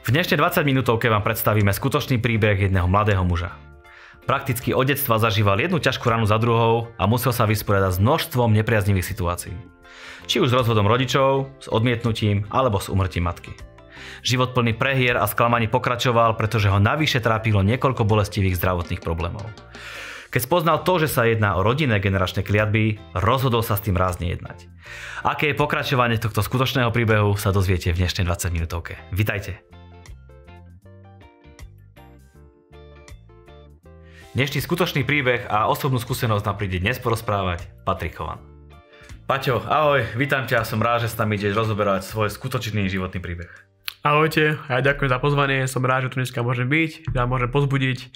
V dnešnej 20 minútovke vám predstavíme skutočný príbeh jedného mladého muža. Prakticky od detstva zažíval jednu ťažkú ranu za druhou a musel sa vysporiadať s množstvom nepriaznivých situácií. Či už s rozvodom rodičov, s odmietnutím alebo s umrtím matky. Život plný prehier a sklamaní pokračoval, pretože ho navyše trápilo niekoľko bolestivých zdravotných problémov. Keď spoznal to, že sa jedná o rodinné generačné kliatby, rozhodol sa s tým rázne jednať. Aké je pokračovanie tohto skutočného príbehu sa dozviete v dnešnej 20 minútovke. Vitajte! Dnešný skutočný príbeh a osobnú skúsenosť nám príde dnes porozprávať Patrik Chovan. Paťo, ahoj, vítam ťa, som rád, že s nami ideš rozoberať svoj skutočný životný príbeh. Ahojte, ja ďakujem za pozvanie, som rád, že tu dneska môžem byť, ja môžem pozbudiť e,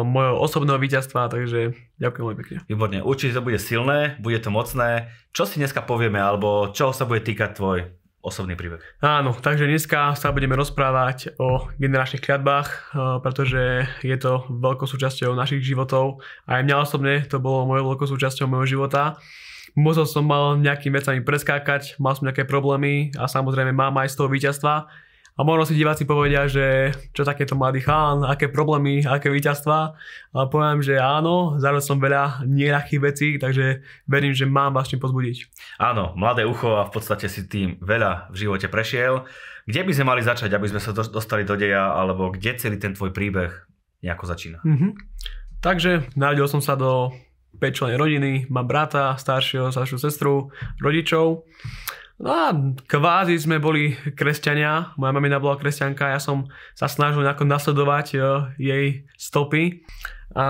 mojho osobného víťazstva, takže ďakujem veľmi pekne. Výborne, určite to bude silné, bude to mocné. Čo si dneska povieme, alebo čo sa bude týkať tvoj osobný príbeh. Áno, takže dneska sa budeme rozprávať o generačných kliatbách, e, pretože je to veľkou súčasťou našich životov. Aj mňa osobne to bolo mojou veľkou súčasťou mojho života musel som mal nejakým vecami preskákať, mal som nejaké problémy a samozrejme mám aj z toho víťazstva. A možno si diváci povedia, že čo takéto mladý chán, aké problémy, aké víťazstva. A poviem, že áno, zároveň som veľa nerachých vecí, takže verím, že mám vás čím pozbudiť. Áno, mladé ucho a v podstate si tým veľa v živote prešiel. Kde by sme mali začať, aby sme sa dostali do deja, alebo kde celý ten tvoj príbeh nejako začína? Mm-hmm. Takže narodil som sa do 5 rodiny, mám brata, staršieho, staršiu sestru, rodičov. No a kvázi sme boli kresťania, moja mamina bola kresťanka, ja som sa snažil nasledovať e, jej stopy. A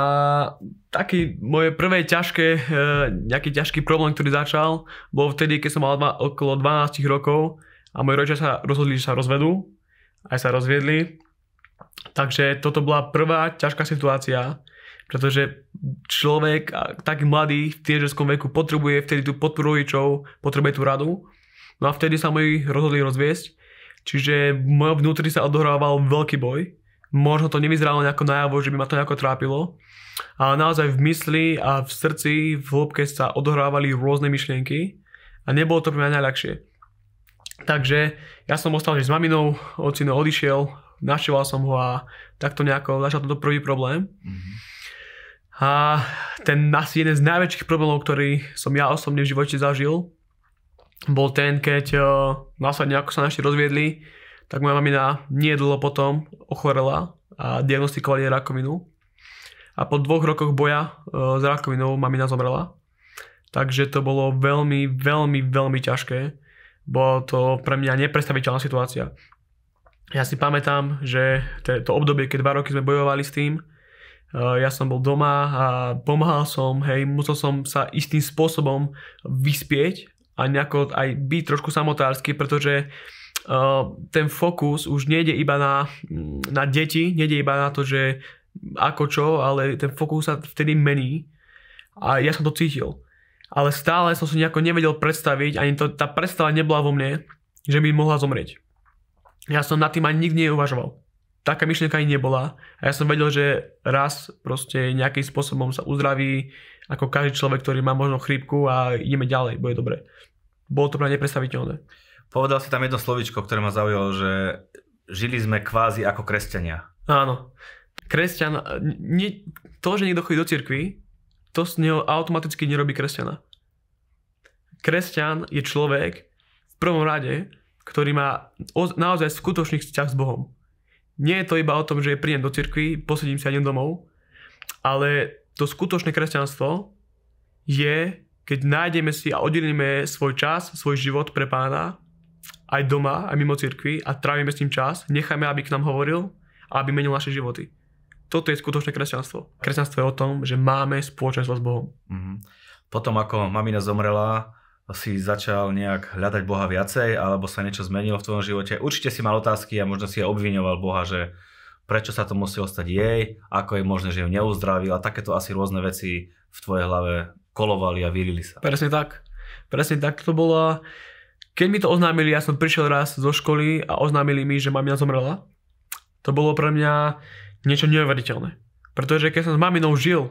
taký moje prvé ťažké, e, nejaký ťažký problém, ktorý začal, bol vtedy, keď som mal dva, okolo 12 rokov a moji rodičia sa rozhodli, že sa rozvedú, aj sa rozviedli. Takže toto bola prvá ťažká situácia, pretože človek, taký mladý v tiežerskom veku, potrebuje vtedy tú podporu rodičov, potrebuje tú radu. No a vtedy sa moji rozhodli rozviesť, čiže v mojom vnútri sa odohrával veľký boj. Možno to nevyzeralo nejako najavo, že by ma to nejako trápilo, ale naozaj v mysli a v srdci, v hĺbke sa odohrávali rôzne myšlienky a nebolo to pre mňa najľakšie. Takže ja som ostal že s maminou, otcino odišiel, navštevoval som ho a takto nejako začal toto prvý problém. Mm-hmm. A ten asi jeden z najväčších problémov, ktorý som ja osobne v živote zažil, bol ten, keď eh, následne ako sa naši rozviedli, tak moja mamina niedlho potom ochorela a diagnostikovali rakovinu. A po dvoch rokoch boja eh, s rakovinou mamina zomrela. Takže to bolo veľmi, veľmi, veľmi ťažké. Bolo to pre mňa nepredstaviteľná situácia. Ja si pamätám, že to, to obdobie, keď dva roky sme bojovali s tým, eh, ja som bol doma a pomáhal som, hej, musel som sa istým spôsobom vyspieť a nejako aj byť trošku samotársky, pretože eh, ten fokus už nejde iba na, na deti, nejde iba na to, že ako čo, ale ten fokus sa vtedy mení a ja som to cítil. Ale stále som si nejako nevedel predstaviť, ani to, tá predstava nebola vo mne, že by mohla zomrieť. Ja som nad tým ani nikdy neuvažoval. Taká myšlienka ani nebola. A ja som vedel, že raz proste nejakým spôsobom sa uzdraví, ako každý človek, ktorý má možno chrípku a ideme ďalej, bude dobre. Bolo to pre mňa neprestaviteľné. Povedal si tam jedno slovičko, ktoré ma zaujalo, že žili sme kvázi ako kresťania. Áno. Kresťan, nie, to, že niekto chodí do cirkvi, to z neho automaticky nerobí kresťana. Kresťan je človek v prvom rade, ktorý má naozaj skutočný vzťah s Bohom. Nie je to iba o tom, že príjem do cirkvi, posedím sa idem domov, ale to skutočné kresťanstvo je, keď nájdeme si a oddelíme svoj čas, svoj život pre pána, aj doma, aj mimo cirkvi a trávime s ním čas, necháme, aby k nám hovoril a aby menil naše životy. Toto je skutočné kresťanstvo. Kresťanstvo je o tom, že máme spoločenstvo s Bohom. Mm-hmm. Potom, ako mamina zomrela, si začal nejak hľadať Boha viacej, alebo sa niečo zmenilo v tvojom živote. Určite si mal otázky a možno si obviňoval Boha, že prečo sa to musí ostať jej, ako je možné, že ju neuzdravil a takéto asi rôzne veci v tvojej hlave kolovali a vyrili sa. Presne tak. Presne tak to bolo. Keď mi to oznámili, ja som prišiel raz zo školy a oznámili mi, že mamina zomrela. To bolo pre mňa niečo neuveriteľné. Pretože keď som s maminou žil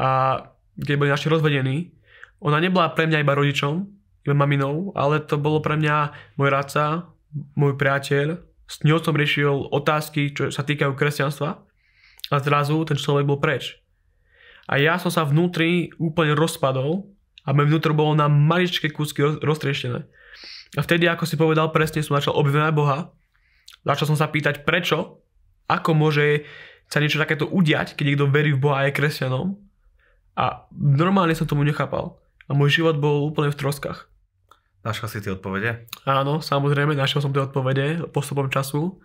a keď boli naši rozvedení, ona nebola pre mňa iba rodičom, iba maminou, ale to bolo pre mňa môj radca, môj priateľ, s ňou som riešil otázky, čo sa týkajú kresťanstva a zrazu ten človek bol preč. A ja som sa vnútri úplne rozpadol a moje vnútro bolo na maličké kúsky roztrieštené. A vtedy, ako si povedal presne, som začal obvinovať Boha. Začal som sa pýtať, prečo, ako môže sa niečo takéto udiať, keď niekto verí v Boha a je kresťanom. A normálne som tomu nechápal. A môj život bol úplne v troskách. Našiel si tie odpovede? Áno, samozrejme, našiel som tie odpovede postupom času.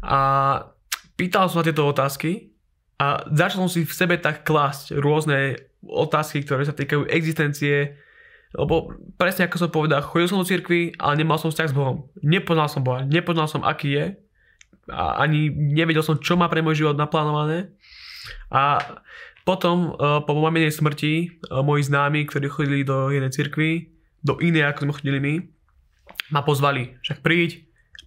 A pýtal som sa tieto otázky a začal som si v sebe tak klásť rôzne otázky, ktoré sa týkajú existencie, lebo presne ako som povedal, chodil som do cirkvi, ale nemal som vzťah s Bohom. Nepoznal som Boha, nepoznal som, aký je, a ani nevedel som, čo má pre môj život naplánované. A potom, eh, po mojej smrti, eh, moji známi, ktorí chodili do jednej cirkvi, do Indie, ako sme chodili my, ma pozvali, však príď,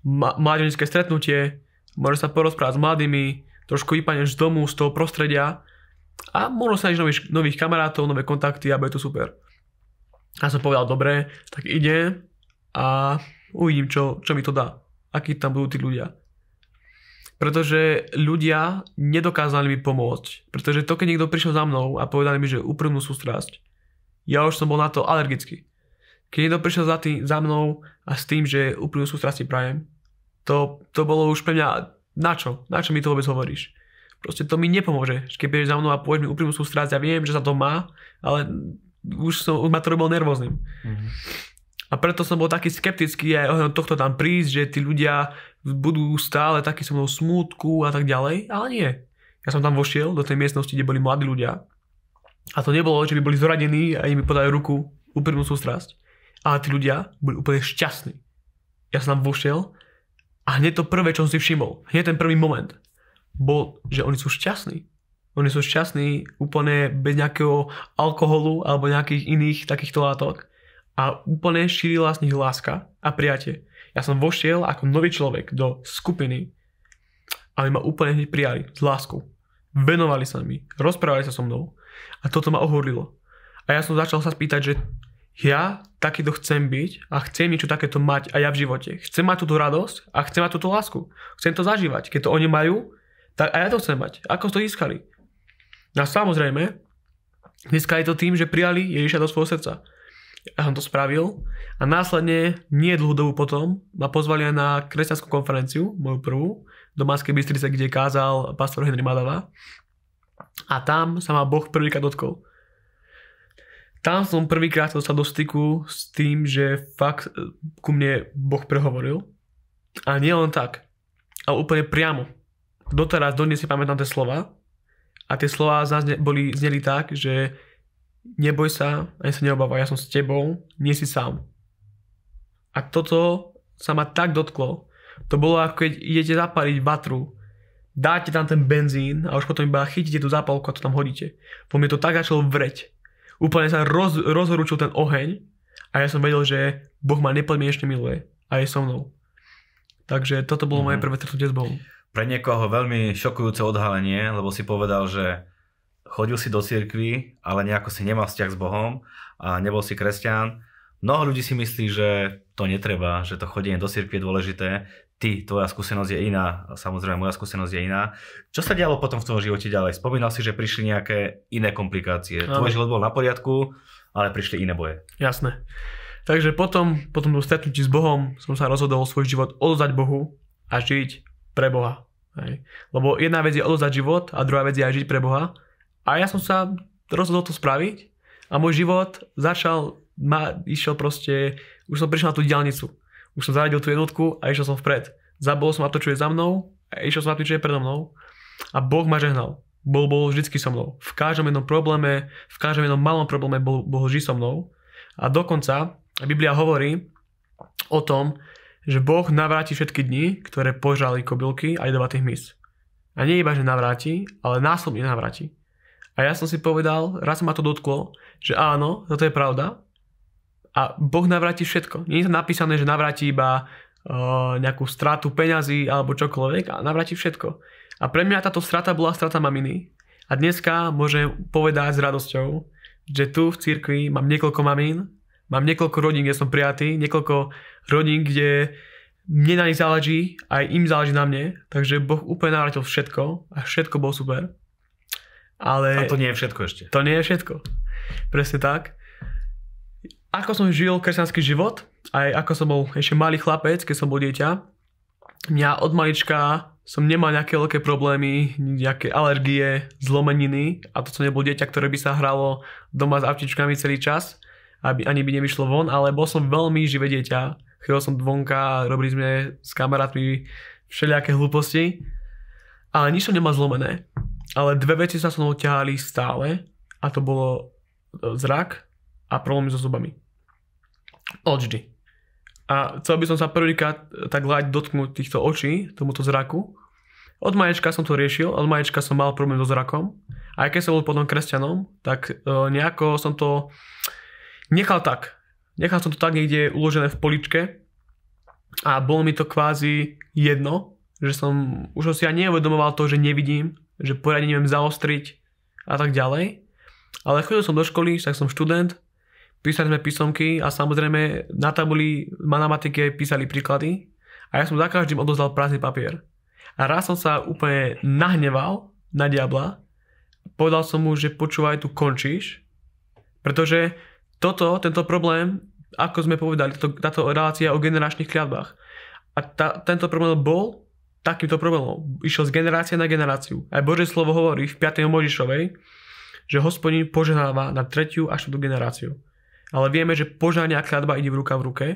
ma- stretnutie, môže sa porozprávať s mladými, trošku vypaneš z domu, z toho prostredia a možno sa nových, nových kamarátov, nové kontakty a bude to super. Ja som povedal, dobre, tak ide a uvidím, čo, čo mi to dá. Akí tam budú tí ľudia. Pretože ľudia nedokázali mi pomôcť. Pretože to, keď niekto prišiel za mnou a povedali mi, že úprimnú sústrasť, ja už som bol na to alergický. Keď niekto prišiel za, tý, za mnou a s tým, že úplnú sústrasť prajem, to, to bolo už pre mňa na čo? Na čo mi to vôbec hovoríš? Proste to mi nepomôže. Keď prídeš za mnou a povieš mi úprimnú sústrasť, ja viem, že sa to má, ale už, som, už ma to robilo nervózny. Mm-hmm. A preto som bol taký skeptický aj ohľadom tohto tam prísť, že tí ľudia budú stále takí so mnou smútku a tak ďalej, ale nie. Ja som tam vošiel do tej miestnosti, kde boli mladí ľudia a to nebolo, že by boli zoradení a im podajú ruku, úprimnú sústrasť. Ale tí ľudia boli úplne šťastní. Ja som tam vošiel a hneď to prvé, čo som si všimol, hneď ten prvý moment, bol, že oni sú šťastní. Oni sú šťastní úplne bez nejakého alkoholu alebo nejakých iných takýchto látok. A úplne šírila z nich láska a prijatie. Ja som vošiel ako nový človek do skupiny a oni ma úplne hneď prijali s láskou. Venovali sa mi, rozprávali sa so mnou a toto ma ohorlilo. A ja som začal sa spýtať, že ja takýto chcem byť a chcem niečo takéto mať aj ja v živote. Chcem mať túto radosť a chcem mať túto lásku. Chcem to zažívať. Keď to oni majú, tak aj ja to chcem mať. Ako to získali? No a samozrejme, získali to tým, že prijali Ježiša do svojho srdca. Ja som to spravil a následne, nie dlhú dobu potom, ma pozvali aj na kresťanskú konferenciu, moju prvú, do Banskej Bystrice, kde kázal pastor Henry Madava. A tam sa ma Boh prvýkrát dotkol tam som prvýkrát sa do styku s tým, že fakt e, ku mne Boh prehovoril. A nie len tak, ale úplne priamo. Doteraz dodnes si pamätám tie slova a tie slova zazne, boli, zneli tak, že neboj sa, ani sa neobávaj, ja som s tebou, nie si sám. A toto sa ma tak dotklo, to bolo ako keď idete zapaliť batru, dáte tam ten benzín a už potom iba chytíte tú zápalku a to tam hodíte. Po mne to tak začalo vreť úplne sa roz, rozhorúčil ten oheň a ja som vedel, že Boh ma nepodmienečne miluje a je so mnou. Takže toto bolo mm-hmm. moje mhm. prvé stretnutie s Bohom. Pre niekoho veľmi šokujúce odhalenie, lebo si povedal, že chodil si do cirkvi, ale nejako si nemal vzťah s Bohom a nebol si kresťan. Mnoho ľudí si myslí, že to netreba, že to chodenie do cirkvi je dôležité ty, tvoja skúsenosť je iná, samozrejme moja skúsenosť je iná. Čo sa dialo potom v tvojom živote ďalej? Spomínal si, že prišli nejaké iné komplikácie. Ale... Tvoj život bol na poriadku, ale prišli iné boje. Jasné. Takže potom, potom tom stretnutí s Bohom som sa rozhodol svoj život odozdať Bohu a žiť pre Boha. Hej. Lebo jedna vec je odozdať život a druhá vec je aj žiť pre Boha. A ja som sa rozhodol to spraviť a môj život začal, ma, išiel proste, už som prišiel na tú diálnicu už som zaradil tú jednotku a išiel som vpred. Zabol som na to, čo je za mnou a išiel som na to, čo je predo mnou. A Boh ma žehnal. Bol, bol vždy so mnou. V každom jednom probléme, v každom jednom malom probléme bol, bol vždy so mnou. A dokonca Biblia hovorí o tom, že Boh navráti všetky dni, ktoré požrali kobylky a jedovatých mys. A nie iba, že navráti, ale následne navráti. A ja som si povedal, raz ma to dotklo, že áno, toto je pravda, a Boh navráti všetko. Nie je to napísané, že navráti iba eh, nejakú stratu peňazí alebo čokoľvek a navráti všetko. A pre mňa táto strata bola strata maminy. A dneska môžem povedať s radosťou, že tu v cirkvi mám niekoľko mamín, mám niekoľko rodín, kde som prijatý, niekoľko rodín, kde mne na nich záleží, aj im záleží na mne, takže Boh úplne navrátil všetko a všetko bolo super. Ale... A to nie je všetko ešte. To nie je všetko. Presne tak ako som žil kresťanský život, aj ako som bol ešte malý chlapec, keď som bol dieťa, mňa od malička som nemal nejaké veľké problémy, nejaké alergie, zlomeniny a to som nebol dieťa, ktoré by sa hralo doma s avtičkami celý čas, aby ani by nevyšlo von, ale bol som veľmi živé dieťa. Chodil som vonka, robili sme s kamarátmi všelijaké hlúposti, ale nič som nemal zlomené. Ale dve veci sa so mnou ťahali stále a to bolo e, zrak a problémy so zubami. Odvždy. A chcel by som sa prvýkrát e, tak hľať dotknúť týchto očí, tomuto zraku. Od maječka som to riešil, od maječka som mal problém so zrakom. Aj keď som bol potom kresťanom, tak e, nejako som to nechal tak. Nechal som to tak niekde uložené v poličke a bolo mi to kvázi jedno, že som už som si ja neuvedomoval to, že nevidím, že poriadne neviem zaostriť a tak ďalej. Ale chodil som do školy, tak som študent, písali sme písomky a samozrejme na tabuli matematiky písali príklady a ja som za každým odozdal prázdny papier. A raz som sa úplne nahneval na diabla, povedal som mu, že počúvaj, tu končíš, pretože toto, tento problém, ako sme povedali, to, táto relácia o generačných kliatbách. A tá, tento problém bol takýmto problémom. Išiel z generácie na generáciu. Aj Bože slovo hovorí v 5. Možišovej, že hospodin požehnáva na tretiu až 4. generáciu ale vieme, že požania a kľadba ide v ruka v ruke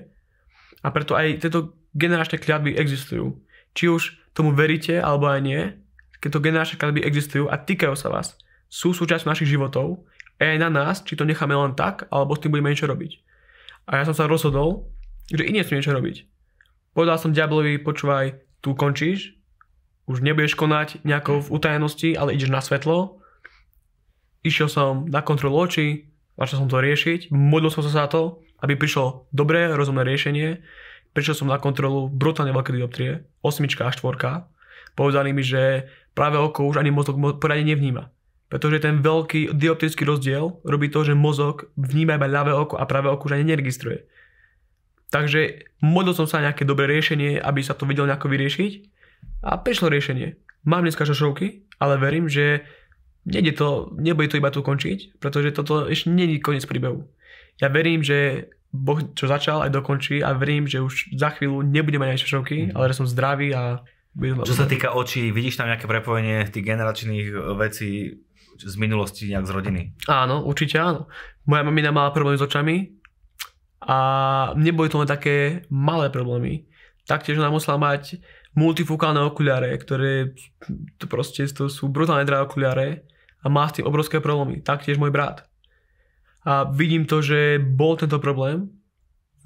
a preto aj tieto generačné kľadby existujú. Či už tomu veríte alebo aj nie, keď to generačné kľadby existujú a týkajú sa vás, sú súčasťou našich životov a aj na nás, či to necháme len tak, alebo s tým budeme niečo robiť. A ja som sa rozhodol, že iné sú niečo robiť. Povedal som diablovi, počúvaj, tu končíš, už nebudeš konať nejako v utajenosti, ale ideš na svetlo. Išiel som na kontrolu očí, Začal som to riešiť, modlil som sa za to, aby prišlo dobré, rozumné riešenie. Prišiel som na kontrolu brutálne veľké dioptrie, osmička a štvorka. Povedali mi, že práve oko už ani mozog poradne nevníma. Pretože ten veľký dioptrický rozdiel robí to, že mozog vníma iba ľavé oko a práve oko už ani neregistruje. Takže modlil som sa nejaké dobré riešenie, aby sa to vedel nejako vyriešiť. A prišlo riešenie. Mám dneska šošovky, ale verím, že Nede to, nebude to iba tu končiť, pretože toto ešte není koniec príbehu. Ja verím, že Boh čo začal aj dokončí a verím, že už za chvíľu nebudem mať aj šošovky, mm. ale že som zdravý a čo sa týka očí, vidíš tam nejaké prepojenie tých generačných e, vecí z minulosti nejak z rodiny? Áno, určite áno. Moja mamina mala problémy s očami a neboli to len také malé problémy. Taktiež ona musela mať multifokálne okuliare, ktoré to proste to sú brutálne drahé okuliare a má s tým obrovské problémy, taktiež môj brat. A vidím to, že bol tento problém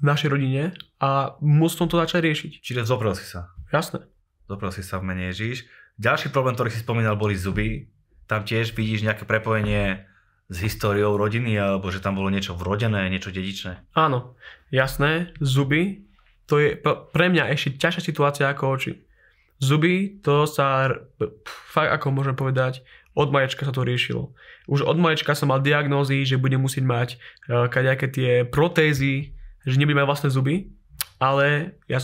v našej rodine a musel som to začať riešiť. Čiže zoprel si sa. Jasné. Zoprel si sa v mene Ježíš. Ďalší problém, ktorý si spomínal, boli zuby. Tam tiež vidíš nejaké prepojenie s históriou rodiny, alebo že tam bolo niečo vrodené, niečo dedičné. Áno, jasné, zuby, to je pre mňa ešte ťažšia situácia ako oči. Zuby, to sa, fakt ako môžem povedať, od maječka sa to riešilo. Už od maječka som mal diagnózy, že budem musieť mať nejaké eh, tie protézy, že nebudem mať vlastné zuby, ale ja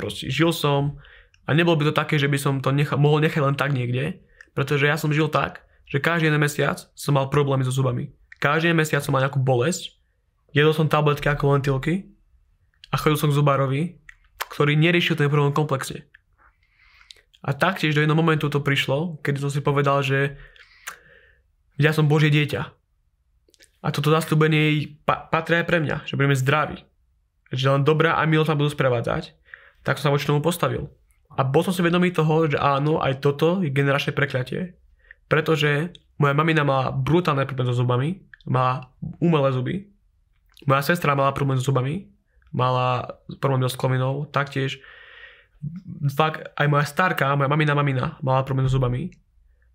proste žil som a nebolo by to také, že by som to mohol nechať len tak niekde, pretože ja som žil tak, že každý jeden mesiac som mal problémy so zubami. Každý jeden mesiac som mal nejakú bolesť, jedol som tabletky ako lentilky a chodil som k zubárovi, ktorý neriešil ten problém komplexne. A taktiež do jedného momentu to prišlo, keď som si povedal, že ja som Božie dieťa. A toto zastúbenie pa- patrí aj pre mňa, že budeme zdraví. Že len dobrá a milosť ma budú sprevádzať. Tak som sa voči tomu postavil. A bol som si vedomý toho, že áno, aj toto je generačné prekliatie. Pretože moja mamina mala brutálne problémy so zubami, Mala umelé zuby. Moja sestra mala problém s zubami, mala problémy s klovinou, taktiež fakt aj moja starka, moja mamina mamina mala problém s zubami.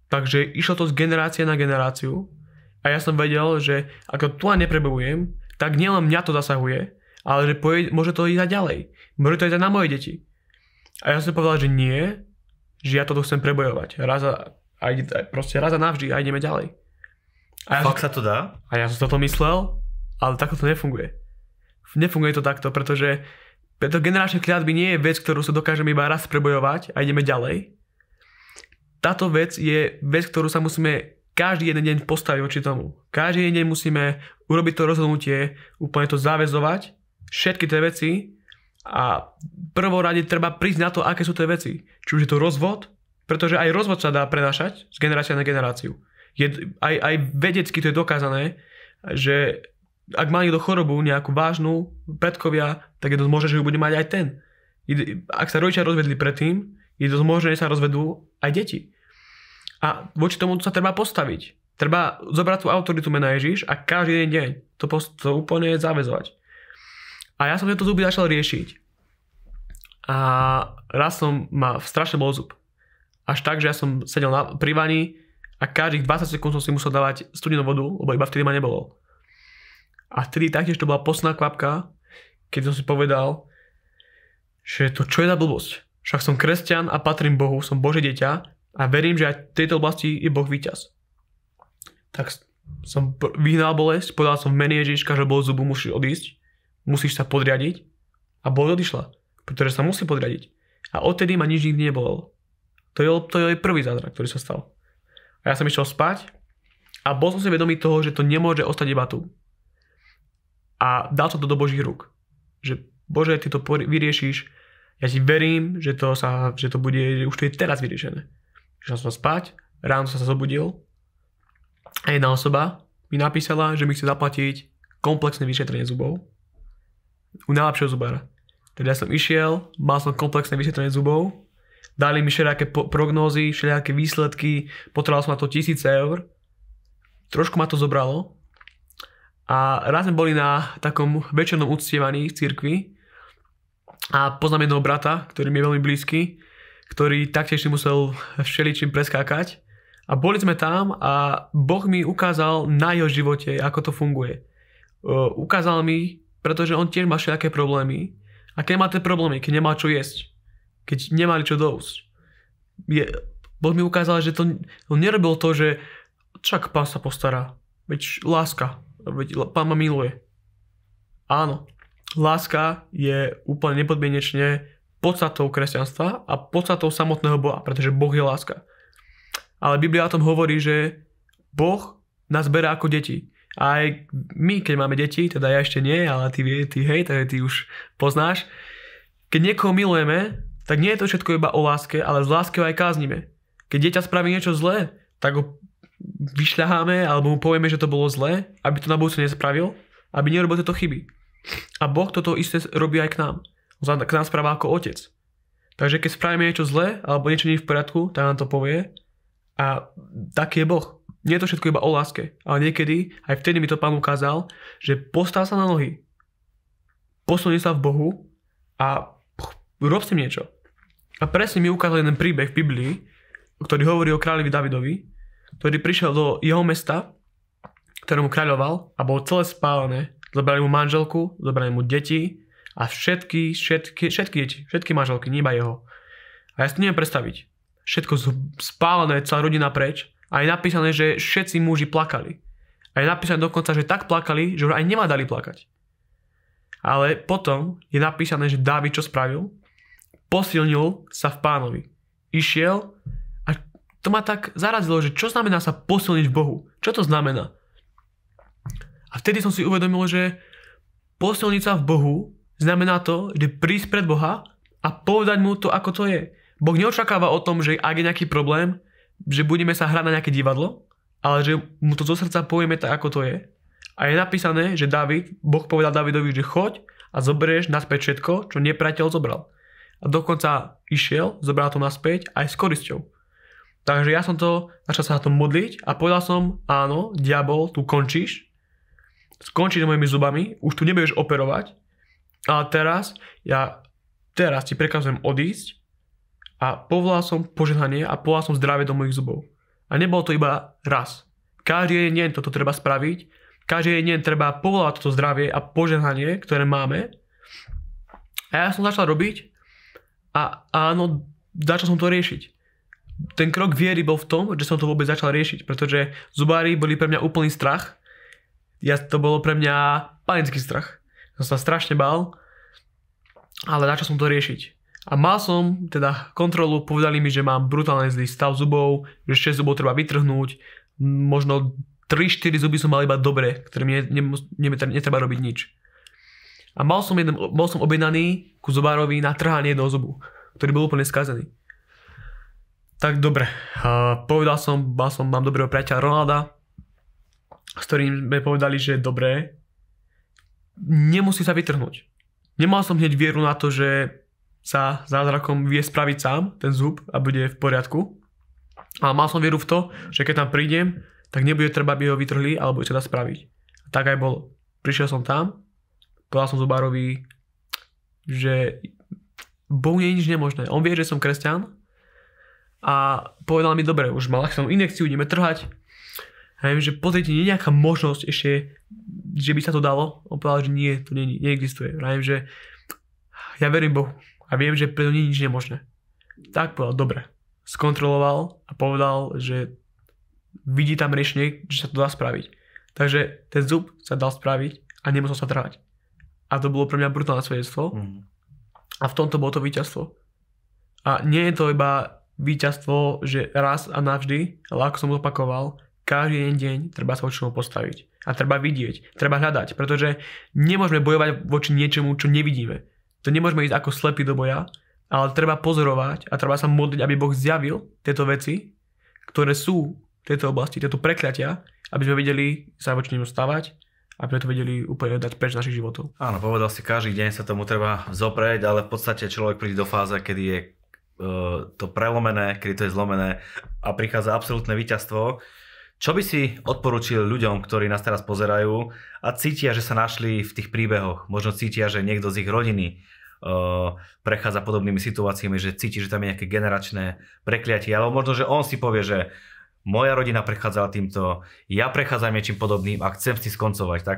Takže išlo to z generácie na generáciu a ja som vedel, že ako tu neprebojujem, tak nielen mňa to zasahuje, ale že pojede, môže to ísť aj ďalej. Môže to ísť aj na moje deti. A ja som povedal, že nie, že ja toto chcem prebojovať. Raz a, aj, proste raz a navždy a ideme ďalej. A ja Fakt som, sa to dá? A ja som to myslel, ale takto to nefunguje. Nefunguje to takto, pretože preto generačné kliatby nie je vec, ktorú sa dokážeme iba raz prebojovať a ideme ďalej. Táto vec je vec, ktorú sa musíme každý jeden deň postaviť voči tomu. Každý jeden deň musíme urobiť to rozhodnutie, úplne to záväzovať, všetky tie veci a prvorade treba prísť na to, aké sú tie veci. Či už je to rozvod, pretože aj rozvod sa dá prenašať z generácie na generáciu. Je, aj, aj vedecky to je dokázané, že ak má niekto chorobu nejakú vážnu, predkovia, tak je dosť možné, že ju bude mať aj ten. Ak sa rodičia rozvedli predtým, je dosť možné, že sa rozvedú aj deti. A voči tomu sa treba postaviť. Treba zobrať tú autoritu mena Ježiš a každý jeden deň to, post- to úplne zavezovať. A ja som tieto zuby začal riešiť. A raz som ma strašne bol zub. Až tak, že ja som sedel na, privaní a každých 20 sekúnd som si musel dávať studenú vodu, lebo iba vtedy ma nebolo. A vtedy taktiež to bola posná kvapka, keď som si povedal, že to čo je za blbosť. Však som kresťan a patrím Bohu, som Bože dieťa a verím, že aj v tejto oblasti je Boh víťaz. Tak som vyhnal bolesť, povedal som menej Ježiška, že bol zubu musíš odísť, musíš sa podriadiť a bolesť odišla, pretože sa musí podriadiť. A odtedy ma nič nikdy nebolelo. To je, to je prvý zázrak, ktorý sa stal. A ja som išiel spať a bol som si vedomý toho, že to nemôže ostať iba tu a dal som to do Božích rúk. Že Bože, ty to vyriešiš, ja ti verím, že to, sa, že to bude, že už to je teraz vyriešené. Žal som spať, ráno som sa zobudil a jedna osoba mi napísala, že mi chce zaplatiť komplexné vyšetrenie zubov u najlepšieho zubára. Teda som išiel, mal som komplexné vyšetrenie zubov, dali mi všelijaké prognózy, všelijaké výsledky, potreboval som na to 1000 eur. Trošku ma to zobralo, a raz sme boli na takom večernom uctievaní v cirkvi a poznám jedného brata, ktorý mi je veľmi blízky, ktorý taktiež si musel všeličím preskákať. A boli sme tam a Boh mi ukázal na jeho živote, ako to funguje. Ukázal mi, pretože on tiež má všelijaké problémy. A keď má tie problémy, keď nemá čo jesť, keď nemali čo dosť, je, Boh mi ukázal, že to, on nerobil to, že čak pán sa postará, veď láska, Veď pán ma miluje. Áno, láska je úplne nepodmienečne podstatou kresťanstva a podstatou samotného Boha, pretože Boh je láska. Ale Biblia o tom hovorí, že Boh nás berá ako deti. A aj my, keď máme deti, teda ja ešte nie, ale ty, ty hej, teda ty už poznáš, keď niekoho milujeme, tak nie je to všetko iba o láske, ale z lásky ho aj káznime. Keď dieťa spraví niečo zlé, tak ho vyšľaháme alebo mu povieme, že to bolo zlé, aby to na budúce nespravil, aby nerobil tieto chyby. A Boh toto isté robí aj k nám. On k nám správa ako otec. Takže keď spravíme niečo zlé alebo niečo nie v poriadku, tak nám to povie. A tak je Boh. Nie je to všetko iba o láske, ale niekedy, aj vtedy mi to pán ukázal, že postav sa na nohy, posunie sa v Bohu a rob s tým niečo. A presne mi ukázal jeden príbeh v Biblii, ktorý hovorí o kráľovi Davidovi, ktorý prišiel do jeho mesta, ktorému kráľoval a bol celé spálené. Zobrali mu manželku, zobrali mu deti a všetky, všetky, všetky deti, všetky manželky, nie iba jeho. A ja si to neviem predstaviť. Všetko spálené, celá rodina preč a je napísané, že všetci muži plakali. A je napísané dokonca, že tak plakali, že už aj nemá dali plakať. Ale potom je napísané, že Dávid čo spravil? Posilnil sa v pánovi. Išiel to ma tak zarazilo, že čo znamená sa posilniť v Bohu? Čo to znamená? A vtedy som si uvedomil, že posilniť sa v Bohu znamená to, že prísť pred Boha a povedať mu to, ako to je. Boh neočakáva o tom, že ak je nejaký problém, že budeme sa hrať na nejaké divadlo, ale že mu to zo srdca povieme tak, ako to je. A je napísané, že David, Boh povedal Davidovi, že choď a zoberieš naspäť všetko, čo nepriateľ zobral. A dokonca išiel, zobral to naspäť aj s korisťou. Takže ja som to, začal sa na to modliť a povedal som, áno, diabol, tu končíš, skončíš s mojimi zubami, už tu nebudeš operovať, ale teraz ja teraz ti prekazujem odísť a povolal som požehnanie a povolal som zdravie do mojich zubov. A nebolo to iba raz. Každý deň toto treba spraviť, každý deň treba povolať toto zdravie a požehnanie, ktoré máme. A ja som začal robiť a áno, začal som to riešiť ten krok viery bol v tom, že som to vôbec začal riešiť, pretože zubári boli pre mňa úplný strach. Ja, to bolo pre mňa panický strach. Som sa strašne bál, ale začal som to riešiť. A mal som teda kontrolu, povedali mi, že mám brutálne zlý stav zubov, že 6 zubov treba vytrhnúť, možno 3-4 zuby som mal iba dobre, ktorým ne, ne, ne, netreba robiť nič. A mal som, jeden, bol som objednaný ku zubárovi na trhanie jedného zubu, ktorý bol úplne skazený. Tak dobre, uh, povedal som, mal som, mám dobrého priateľa Ronalda, s ktorým sme povedali, že dobré. nemusí sa vytrhnúť. Nemal som hneď vieru na to, že sa zázrakom vie spraviť sám ten zub a bude v poriadku. Ale mal som vieru v to, že keď tam prídem, tak nebude treba, aby ho vytrhli, alebo sa dá spraviť. A tak aj bolo. Prišiel som tam, povedal som zubárovi, že Bohu nie je nič nemožné. On vie, že som kresťan, a povedal mi, dobre, už mal som injekciu, ideme trhať. A viem, že pozrite, nie je nejaká možnosť ešte, že by sa to dalo. On povedal, že nie, to nie, neexistuje. A ja viem, že ja verím Bohu a viem, že pre to nie je nič nemožné. Tak povedal, dobre. Skontroloval a povedal, že vidí tam riešenie, že sa to dá spraviť. Takže ten zub sa dal spraviť a nemusel sa trhať. A to bolo pre mňa brutálne svedectvo. Mm. A v tomto bolo to víťazstvo. A nie je to iba víťazstvo, že raz a navždy, ale ako som opakoval, každý jeden deň treba sa voči postaviť. A treba vidieť, treba hľadať, pretože nemôžeme bojovať voči niečomu, čo nevidíme. To nemôžeme ísť ako slepý do boja, ale treba pozorovať a treba sa modliť, aby Boh zjavil tieto veci, ktoré sú v tejto oblasti, tieto prekliatia, aby sme vedeli sa voči nemu stavať a preto vedeli úplne dať preč našich životov. Áno, povedal si, každý deň sa tomu treba zoprieť, ale v podstate človek príde do fáze, kedy je E, to prelomené, kedy to je zlomené a prichádza absolútne víťazstvo. Čo by si odporučil ľuďom, ktorí nás teraz pozerajú a cítia, že sa našli v tých príbehoch? Možno cítia, že niekto z ich rodiny e, prechádza podobnými situáciami, že cíti, že tam je nejaké generačné prekliatie, alebo možno, že on si povie, že moja rodina prechádzala týmto, ja prechádzam niečím podobným a chcem si skoncovať. Tak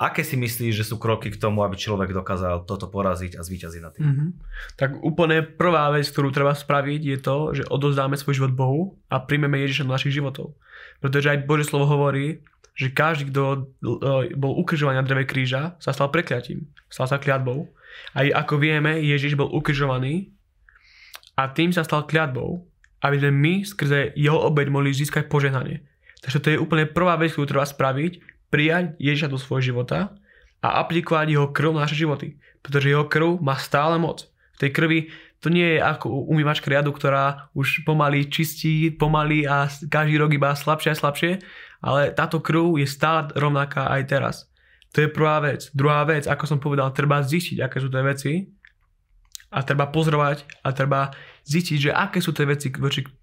Aké si myslíš, že sú kroky k tomu, aby človek dokázal toto poraziť a zvýťaziť na tým? Mm-hmm. Tak úplne prvá vec, ktorú treba spraviť, je to, že odozdáme svoj život Bohu a príjmeme Ježiša do našich životov. Pretože aj Bože slovo hovorí, že každý, kto e, bol ukrižovaný na dreve kríža, sa stal prekliatím, stal sa kliatbou. Aj ako vieme, Ježiš bol ukrižovaný a tým sa stal kliatbou, aby sme my skrze jeho obeď mohli získať požehnanie. Takže to je úplne prvá vec, ktorú treba spraviť, prijať Ježiša do svojho života a aplikovať jeho krv na naše životy. Pretože jeho krv má stále moc. V tej krvi to nie je ako umývačka riadu, ktorá už pomaly čistí, pomaly a každý rok iba slabšie a slabšie, ale táto krv je stále rovnaká aj teraz. To je prvá vec. Druhá vec, ako som povedal, treba zistiť, aké sú tie veci a treba pozorovať a treba zistiť, že aké sú tie veci,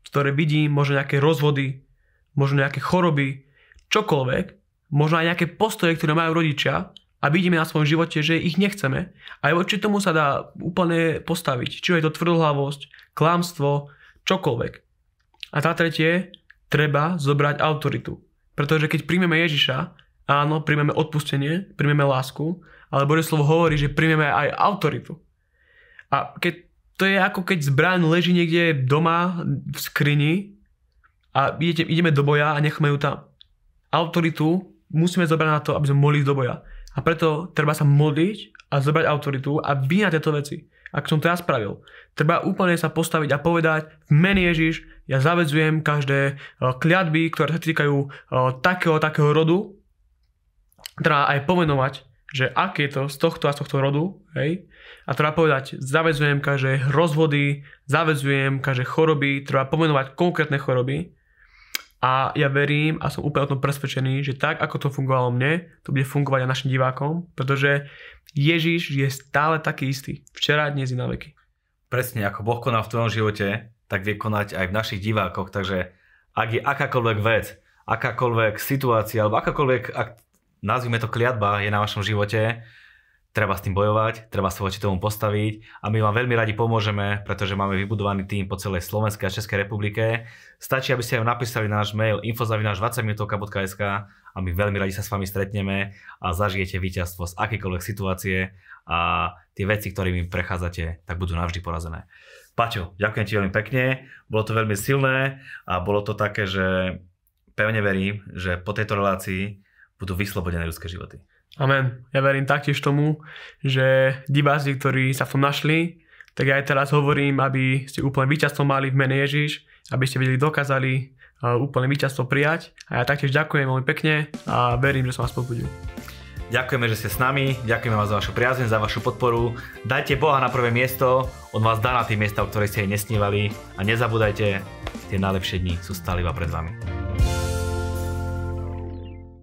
ktoré vidím, možno nejaké rozvody, možno nejaké choroby, čokoľvek, možno aj nejaké postoje, ktoré majú rodičia a vidíme na svojom živote, že ich nechceme. Aj voči tomu sa dá úplne postaviť. Či je to tvrdohlavosť, klámstvo, čokoľvek. A tá tretie, treba zobrať autoritu. Pretože keď príjmeme Ježiša, áno, príjmeme odpustenie, príjmeme lásku, ale Bože slovo hovorí, že príjmeme aj autoritu. A keď to je ako keď zbraň leží niekde doma v skrini a idete, ideme do boja a necháme ju tam. Autoritu musíme zobrať na to, aby sme mohli ísť do boja. A preto treba sa modliť a zobrať autoritu a vynať tieto veci. Ak som to ja spravil, treba úplne sa postaviť a povedať, v mene Ježiš, ja zavedzujem každé eh, kliatby, ktoré sa týkajú eh, takého, takého rodu, treba aj pomenovať, že ak je to z tohto a z tohto rodu, hej, a treba povedať, zavezujem každé rozvody, zavezujem každé choroby, treba pomenovať konkrétne choroby a ja verím a som úplne o tom presvedčený, že tak, ako to fungovalo mne, to bude fungovať aj našim divákom, pretože Ježiš je stále taký istý. Včera, dnes i na veky. Presne, ako Boh koná v tvojom živote, tak vie konať aj v našich divákoch, takže ak je akákoľvek vec, akákoľvek situácia, alebo akákoľvek, ak, nazvime to kliatba, je na vašom živote, treba s tým bojovať, treba sa voči tomu postaviť a my vám veľmi radi pomôžeme, pretože máme vybudovaný tým po celej Slovenskej a Českej republike. Stačí, aby ste aj napísali náš mail infozavináš20minutovka.sk a my veľmi radi sa s vami stretneme a zažijete víťazstvo z akékoľvek situácie a tie veci, ktorými prechádzate, tak budú navždy porazené. Paťo, ďakujem ti veľmi pekne, bolo to veľmi silné a bolo to také, že pevne verím, že po tejto relácii budú vyslobodené ľudské životy. Amen. Ja verím taktiež tomu, že diváci, ktorí sa v tom našli, tak ja aj teraz hovorím, aby ste úplne víťazstvo mali v mene Ježiš, aby ste vedeli, dokázali eh, úplne víťazstvo prijať. A ja taktiež ďakujem veľmi pekne a verím, že som vás pobudil. Ďakujeme, že ste s nami, ďakujeme vás za vašu priazň, za vašu podporu. Dajte Boha na prvé miesto, On vás dá na tie miesta, o ktorých ste aj nesnívali a nezabúdajte, tie najlepšie dni sú stále iba pred vami.